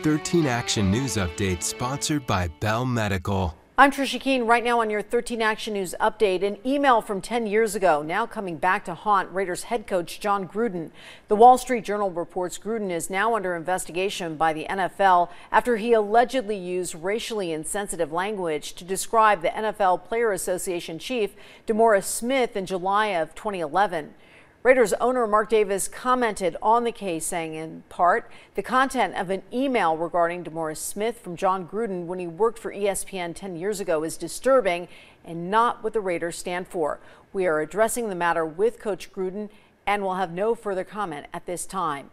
13 Action News Update sponsored by Bell Medical. I'm Trisha Keene right now on your 13 Action News update. An email from 10 years ago now coming back to haunt Raiders head coach John Gruden. The Wall Street Journal reports Gruden is now under investigation by the NFL after he allegedly used racially insensitive language to describe the NFL Player Association chief Demora Smith in July of 2011. Raiders owner Mark Davis commented on the case, saying in part, the content of an email regarding Demoris Smith from John Gruden when he worked for ESPN 10 years ago is disturbing and not what the Raiders stand for. We are addressing the matter with Coach Gruden and will have no further comment at this time.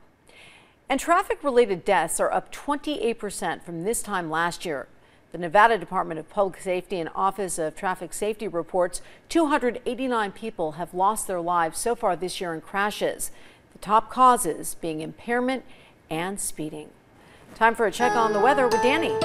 And traffic related deaths are up 28% from this time last year. The Nevada Department of Public Safety and Office of Traffic Safety reports 289 people have lost their lives so far this year in crashes, the top causes being impairment and speeding. Time for a check on the weather with Danny.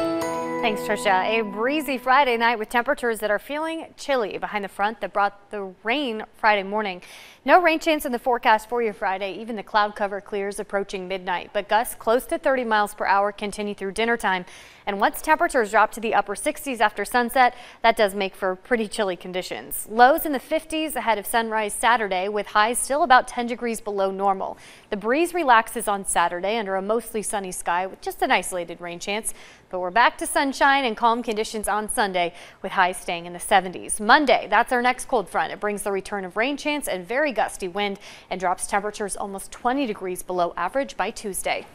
Thanks, Trisha. A breezy Friday night with temperatures that are feeling chilly behind the front that brought the rain Friday morning. No rain chance in the forecast for your Friday. Even the cloud cover clears approaching midnight, but gusts close to 30 miles per hour continue through dinner time. And once temperatures drop to the upper 60s after sunset, that does make for pretty chilly conditions. Lows in the 50s ahead of sunrise Saturday with highs still about 10 degrees below normal. The breeze relaxes on Saturday under a mostly sunny sky with just an isolated rain chance, but we're back to sunshine sunshine and calm conditions on Sunday with highs staying in the 70s. Monday, that's our next cold front. It brings the return of rain chance and very gusty wind and drops temperatures almost 20 degrees below average by Tuesday.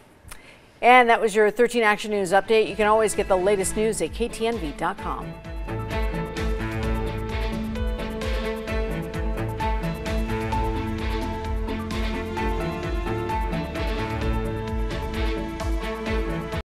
And that was your 13 Action News update. You can always get the latest news at ktnv.com.